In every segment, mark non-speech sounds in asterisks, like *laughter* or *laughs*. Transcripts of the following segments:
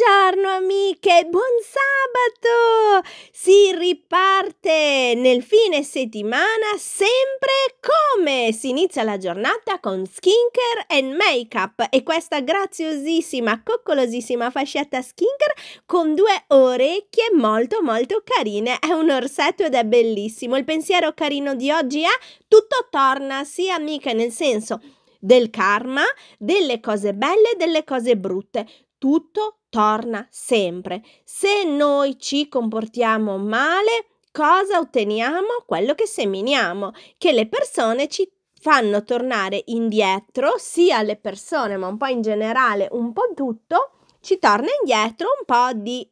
Buongiorno amiche, buon sabato! Si riparte nel fine settimana sempre come si inizia la giornata con skincare e make-up e questa graziosissima, coccolosissima fascetta skincare con due orecchie molto molto carine. È un orsetto ed è bellissimo. Il pensiero carino di oggi è tutto torna, sì amiche, nel senso del karma, delle cose belle e delle cose brutte tutto torna sempre. Se noi ci comportiamo male, cosa otteniamo? Quello che seminiamo, che le persone ci fanno tornare indietro, sia le persone, ma un po' in generale, un po' tutto, ci torna indietro un po' di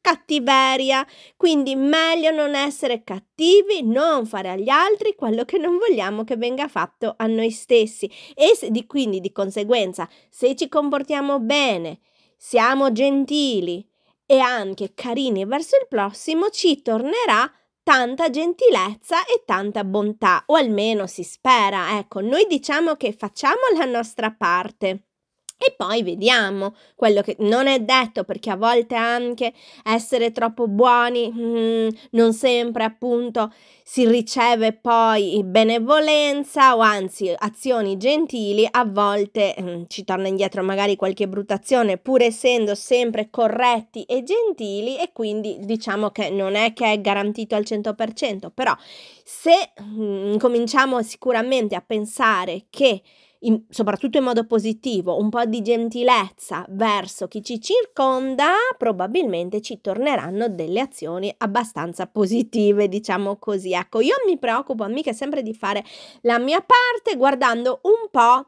cattiveria. Quindi meglio non essere cattivi, non fare agli altri quello che non vogliamo che venga fatto a noi stessi. E se, di, quindi di conseguenza, se ci comportiamo bene, siamo gentili e anche carini verso il prossimo, ci tornerà tanta gentilezza e tanta bontà, o almeno si spera. Ecco, noi diciamo che facciamo la nostra parte. E poi vediamo quello che non è detto perché a volte anche essere troppo buoni mm, non sempre appunto si riceve poi benevolenza o anzi azioni gentili, a volte mm, ci torna indietro magari qualche brutta azione pur essendo sempre corretti e gentili e quindi diciamo che non è che è garantito al 100%, però se mm, cominciamo sicuramente a pensare che in, soprattutto in modo positivo, un po' di gentilezza verso chi ci circonda, probabilmente ci torneranno delle azioni abbastanza positive, diciamo così. Ecco, io mi preoccupo mica sempre di fare la mia parte guardando un po'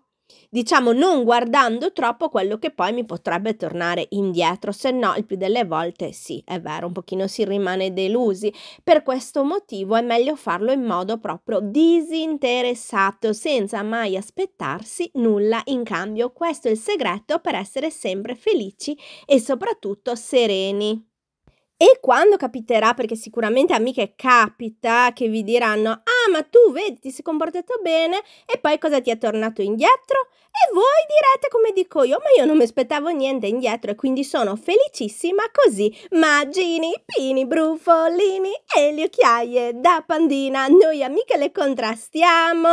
diciamo non guardando troppo quello che poi mi potrebbe tornare indietro, se no il più delle volte sì, è vero, un pochino si rimane delusi. Per questo motivo è meglio farlo in modo proprio disinteressato, senza mai aspettarsi nulla in cambio. Questo è il segreto per essere sempre felici e soprattutto sereni. E quando capiterà, perché sicuramente amiche capita che vi diranno ah ma tu vedi ti sei comportato bene e poi cosa ti è tornato indietro? E voi direte come dico io ma io non mi aspettavo niente indietro e quindi sono felicissima così. Magini, pini, brufolini e le occhiaie da pandina noi amiche le contrastiamo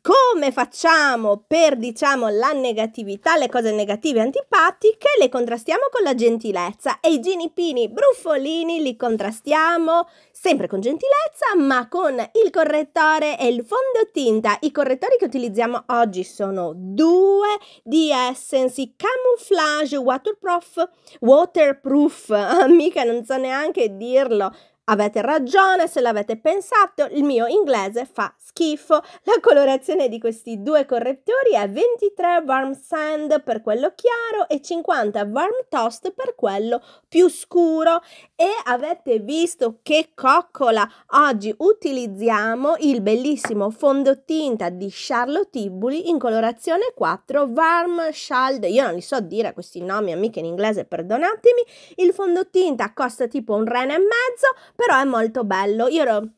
come facciamo per, diciamo, la negatività, le cose negative e antipatiche, le contrastiamo con la gentilezza e i ginipini bruffolini li contrastiamo sempre con gentilezza, ma con il correttore e il fondotinta. I correttori che utilizziamo oggi sono due di Essence, Camouflage Waterproof, Waterproof, *laughs* mica non so neanche dirlo, Avete ragione se l'avete pensato, il mio inglese fa schifo. La colorazione di questi due correttori è 23 warm sand per quello chiaro e 50 warm toast per quello più scuro. E avete visto che coccola! Oggi utilizziamo il bellissimo fondotinta di Charlotte Tibuli in colorazione 4 warm shald. Io non li so dire questi nomi, amiche in inglese, perdonatemi. Il fondotinta costa tipo un rene e mezzo però è molto bello. Io ero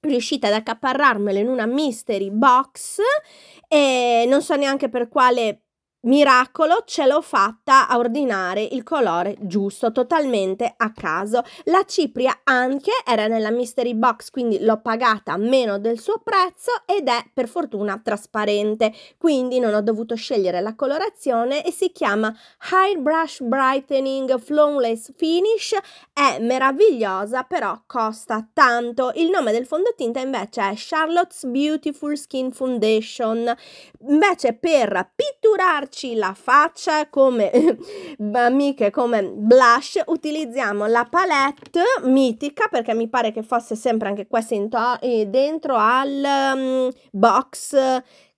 riuscita ad accaparrarmelo in una mystery box e non so neanche per quale miracolo ce l'ho fatta a ordinare il colore giusto, totalmente a caso. La cipria anche era nella mystery box, quindi l'ho pagata meno del suo prezzo ed è per fortuna trasparente, quindi non ho dovuto scegliere la colorazione e si chiama High Brush Brightening Flawless Finish, è meravigliosa però costa tanto. Il nome del fondotinta invece è Charlotte's Beautiful Skin Foundation, invece per Pizza pitturarci la faccia come *laughs* amiche, come blush, utilizziamo la palette mitica perché mi pare che fosse sempre anche questa in eh, dentro al um, box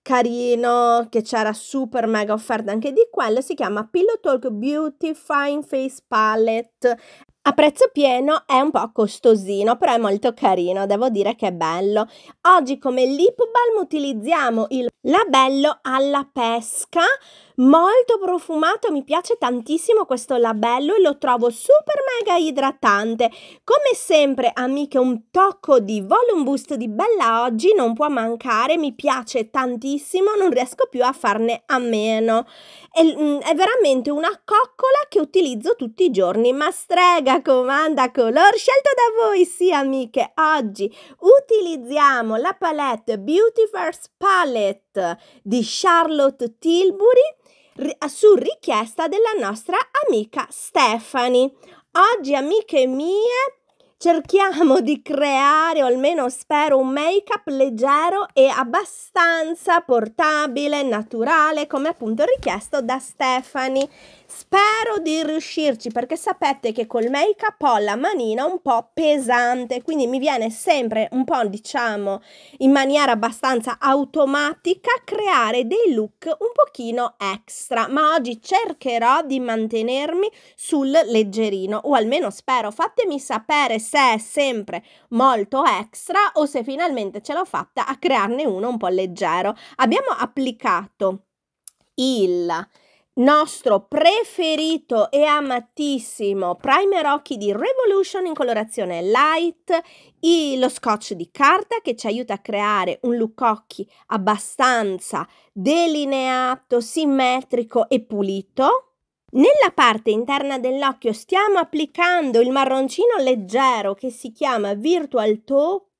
carino che c'era super mega offerta anche di quello si chiama Pillow Talk Beauty Fine Face Palette a prezzo pieno è un po' costosino, però è molto carino, devo dire che è bello. Oggi come lip balm utilizziamo il labello alla pesca molto profumato, mi piace tantissimo questo labello e lo trovo super mega idratante. Come sempre, amiche, un tocco di Volume Boost di Bella Oggi non può mancare, mi piace tantissimo, non riesco più a farne a meno. È, mm, è veramente una coccola che utilizzo tutti i giorni, ma strega, comanda, color, scelto da voi, sì amiche, oggi utilizziamo la palette Beauty First Palette di Charlotte Tilbury su richiesta della nostra amica Stefani. Oggi amiche mie cerchiamo di creare, o almeno spero, un make-up leggero e abbastanza portabile, naturale, come appunto richiesto da Stefani. Spero di riuscirci perché sapete che col make up ho la manina un po' pesante, quindi mi viene sempre un po' diciamo in maniera abbastanza automatica creare dei look un pochino extra, ma oggi cercherò di mantenermi sul leggerino o almeno spero, fatemi sapere se è sempre molto extra o se finalmente ce l'ho fatta a crearne uno un po' leggero. Abbiamo applicato il nostro preferito e amatissimo primer occhi di Revolution in colorazione light, lo scotch di carta che ci aiuta a creare un look occhi abbastanza delineato, simmetrico e pulito. Nella parte interna dell'occhio stiamo applicando il marroncino leggero che si chiama Virtual Taupe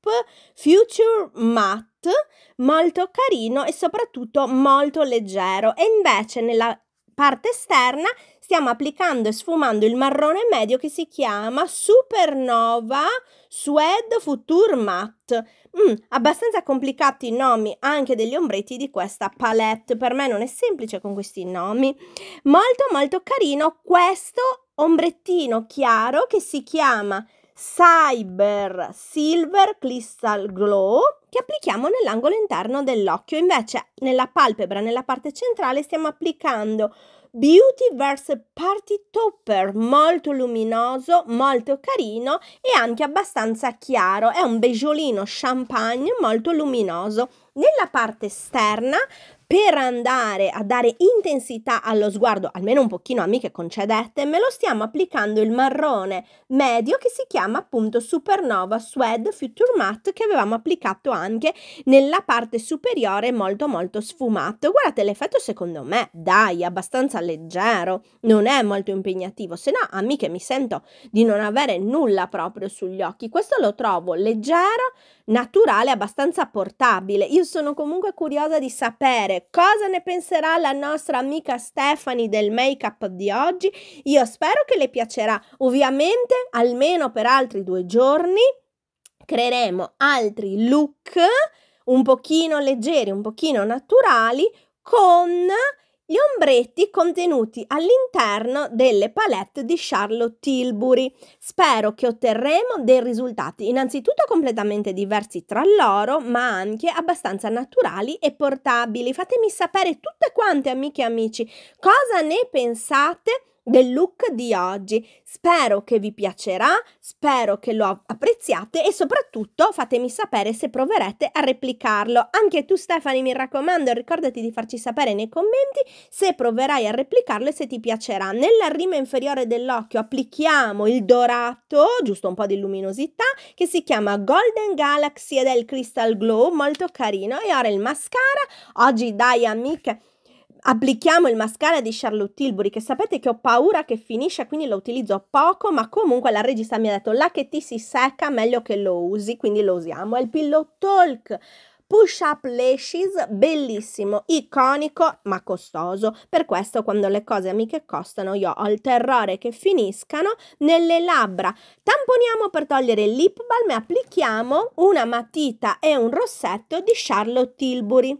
Future Matte, molto carino e soprattutto molto leggero. E invece nella parte esterna stiamo applicando e sfumando il marrone medio che si chiama Supernova Suede Future Matte. Mm, abbastanza complicati i nomi anche degli ombretti di questa palette, per me non è semplice con questi nomi. Molto molto carino questo ombrettino chiaro che si chiama Cyber Silver Crystal Glow che applichiamo nell'angolo interno dell'occhio. Invece nella palpebra, nella parte centrale, stiamo applicando Beauty Verse Party Topper, molto luminoso, molto carino e anche abbastanza chiaro. È un beigeolino champagne molto luminoso. Nella parte esterna per andare a dare intensità allo sguardo, almeno un pochino a me che concedete, me lo stiamo applicando il marrone medio che si chiama appunto Supernova Suede Future Matte che avevamo applicato anche nella parte superiore molto molto sfumato. Guardate l'effetto secondo me, dai, abbastanza leggero, non è molto impegnativo, se no a me che mi sento di non avere nulla proprio sugli occhi. Questo lo trovo leggero, naturale, abbastanza portabile. Io sono comunque curiosa di sapere bene, cosa ne penserà la nostra amica Stefani del make-up di oggi? Io spero che le piacerà, ovviamente almeno per altri due giorni creeremo altri look un pochino leggeri, un pochino naturali con gli ombretti contenuti all'interno delle palette di Charlotte Tilbury. Spero che otterremo dei risultati innanzitutto completamente diversi tra loro, ma anche abbastanza naturali e portabili. Fatemi sapere tutte quante, amiche e amici, cosa ne pensate del look di oggi. Spero che vi piacerà, spero che lo apprezziate e soprattutto fatemi sapere se proverete a replicarlo. Anche tu Stefani mi raccomando ricordati di farci sapere nei commenti se proverai a replicarlo e se ti piacerà. Nella rima inferiore dell'occhio applichiamo il dorato, giusto un po' di luminosità, che si chiama Golden Galaxy ed è il Crystal Glow, molto carino. E ora il mascara, oggi dai amiche applichiamo il mascara di Charlotte Tilbury che sapete che ho paura che finisce quindi lo utilizzo poco ma comunque la regista mi ha detto là che ti si secca meglio che lo usi quindi lo usiamo è il Pillow Talk Push up lashes, bellissimo, iconico ma costoso. Per questo quando le cose amiche costano io ho il terrore che finiscano nelle labbra. Tamponiamo per togliere il lip balm e applichiamo una matita e un rossetto di Charlotte Tilbury.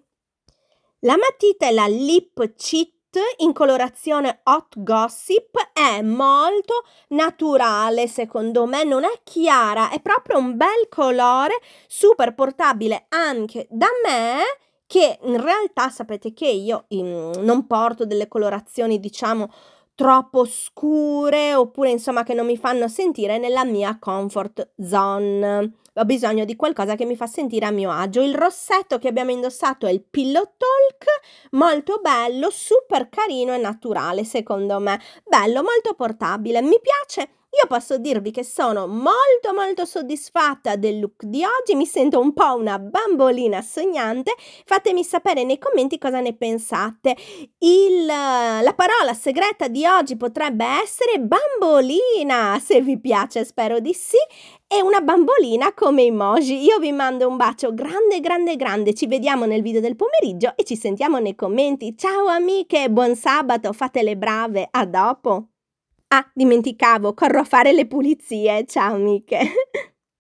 La matita e la lip cheat in colorazione hot gossip è molto naturale secondo me non è chiara è proprio un bel colore super portabile anche da me che in realtà sapete che io in, mm, non porto delle colorazioni diciamo troppo scure oppure insomma che non mi fanno sentire nella mia comfort zone. Ho bisogno di qualcosa che mi fa sentire a mio agio. Il rossetto che abbiamo indossato è il Pillow Talk, molto bello, super carino e naturale secondo me. Bello, molto portabile, mi piace io posso dirvi che sono molto molto soddisfatta del look di oggi, mi sento un po' una bambolina sognante. Fatemi sapere nei commenti cosa ne pensate. Il, la parola segreta di oggi potrebbe essere bambolina, se vi piace spero di sì e una bambolina come emoji. Io vi mando un bacio grande, grande, grande. Ci vediamo nel video del pomeriggio e ci sentiamo nei commenti. Ciao amiche, buon sabato, fate le brave, a dopo! Ah, dimenticavo, corro a fare le pulizie. Ciao, amiche. *laughs*